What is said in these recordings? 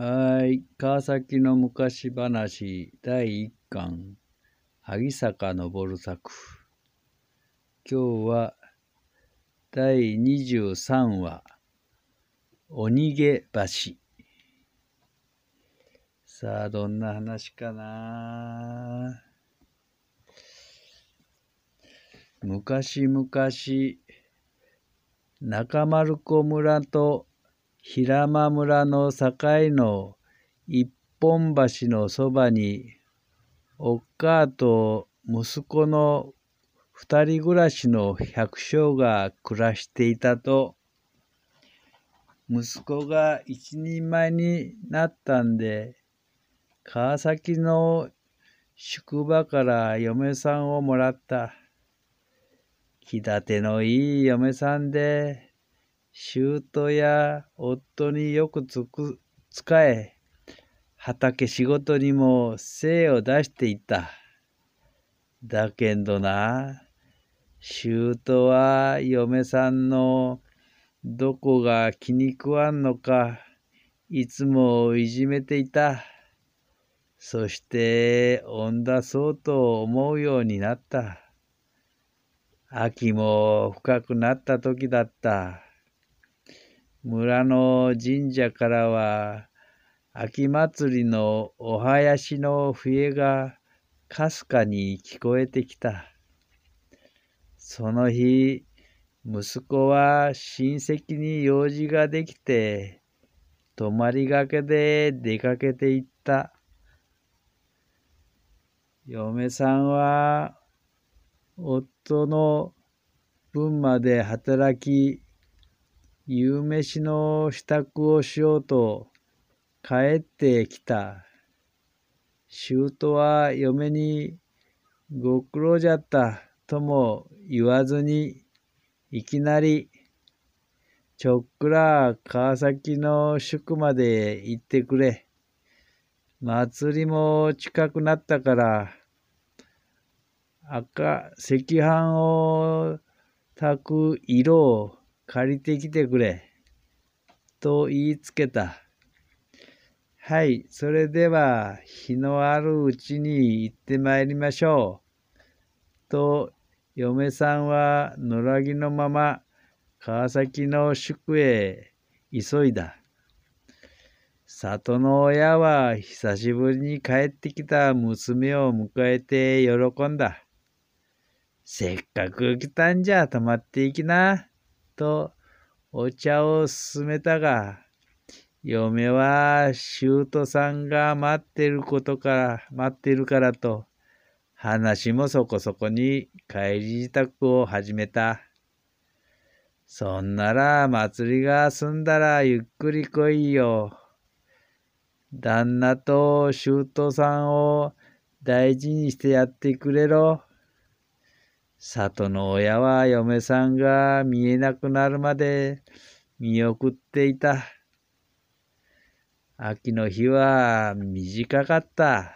はい。川崎の昔話第1巻、萩坂昇作。今日は第23話、お逃げ橋。さあ、どんな話かな。昔々、中丸子村と平間村の境の一本橋のそばに、おっかあと息子の二人暮らしの百姓が暮らしていたと、息子が一人前になったんで、川崎の宿場から嫁さんをもらった。気立てのいい嫁さんで、舅や夫によくつく使え、畑仕事にも精を出していった。だけどな、舅は嫁さんのどこが気に食わんのか、いつもいじめていた。そして恩だそうと思うようになった。秋も深くなった時だった。村の神社からは秋祭りのお囃子の笛がかすかに聞こえてきた。その日、息子は親戚に用事ができて、泊まりがけで出かけていった。嫁さんは夫の分まで働き、夕飯の支度をしようと帰ってきた。舅は嫁にご苦労じゃったとも言わずにいきなりちょっくら川崎の宿まで行ってくれ。祭りも近くなったから赤赤飯を炊く色を借りてきてくれ。と言いつけた。はい、それでは日のあるうちに行ってまいりましょう。と嫁さんは野良着のまま川崎の宿へ急いだ。里の親は久しぶりに帰ってきた娘を迎えて喜んだ。せっかく来たんじゃ泊まっていきな。とお茶を勧めたが、嫁は舅さんが待ってることから、待ってるからと、話もそこそこに帰り支度を始めた。そんなら祭りが済んだらゆっくり来いよ。旦那と舅さんを大事にしてやってくれろ。里の親は嫁さんが見えなくなるまで見送っていた。秋の日は短かった。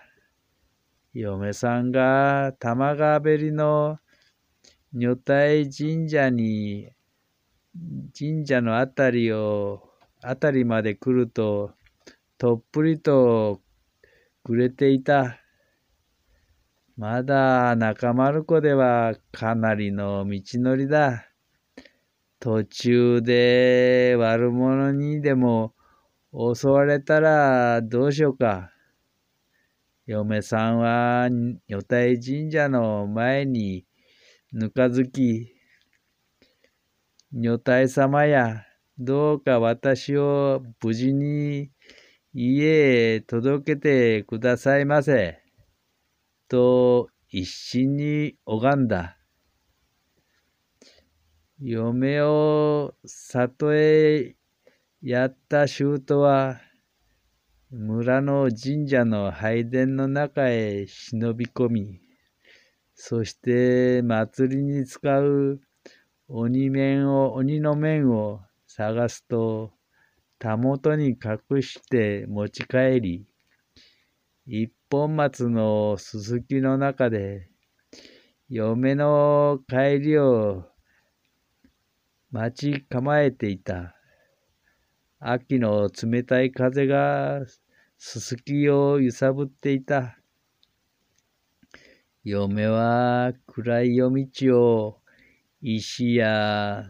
嫁さんが玉川べりの女体神社に、神社のあたりを、あたりまで来ると、とっぷりとくれていた。まだ中丸子ではかなりの道のりだ。途中で悪者にでも襲われたらどうしようか。嫁さんは女体神社の前にぬかずき、女体様やどうか私を無事に家へ届けてくださいませ。と一心に拝んだ。嫁を里へやった舅は、村の神社の拝殿の中へ忍び込み、そして祭りに使う鬼面を、鬼の面を探すと、たもとに隠して持ち帰り、一本松のすすきの中で、嫁の帰りを待ち構えていた。秋の冷たい風がすすきを揺さぶっていた。嫁は暗い夜道を石や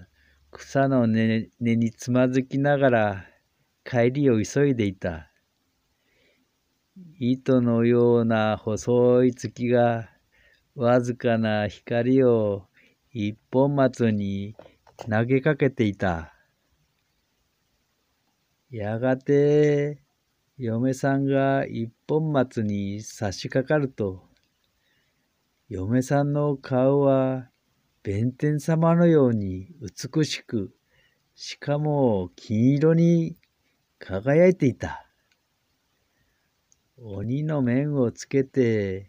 草の根につまずきながら帰りを急いでいた。糸のような細い月がわずかな光を一本松に投げかけていた。やがて嫁さんが一本松に差し掛かると、嫁さんの顔は弁天様のように美しく、しかも金色に輝いていた。鬼の面をつけて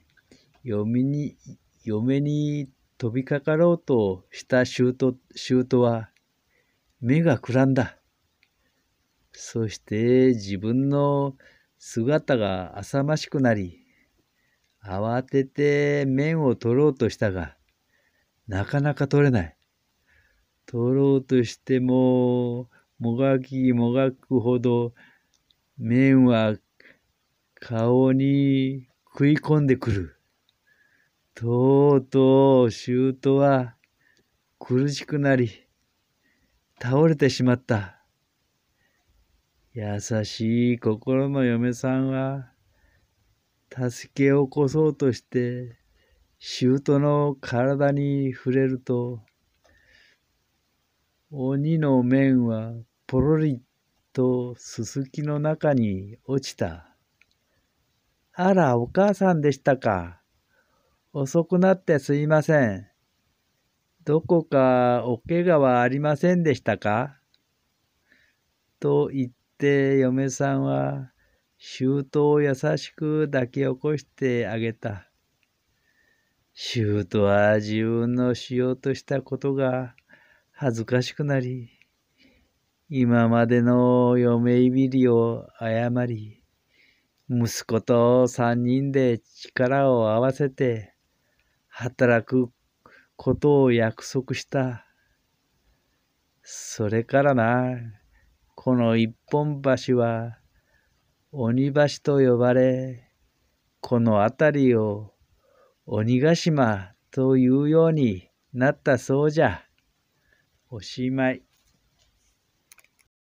嫁に嫁に飛びかかろうとしたトは目がくらんだ。そして自分の姿が浅ましくなり慌てて面を取ろうとしたがなかなか取れない。取ろうとしてももがきもがくほど面は顔に食い込んでくる。とうとう舅は苦しくなり、倒れてしまった。優しい心の嫁さんは、助けを起こそうとして、舅の体に触れると、鬼の面はポロリとすすきの中に落ちた。あら、お母さんでしたか。遅くなってすいません。どこかお怪我はありませんでしたかと言って嫁さんは舅を優しく抱き起こしてあげた。舅は自分のしようとしたことが恥ずかしくなり、今までの嫁いびりを謝り、息子と三人で力を合わせて働くことを約束した。それからな、この一本橋は鬼橋と呼ばれ、この辺りを鬼ヶ島というようになったそうじゃ。おしまい。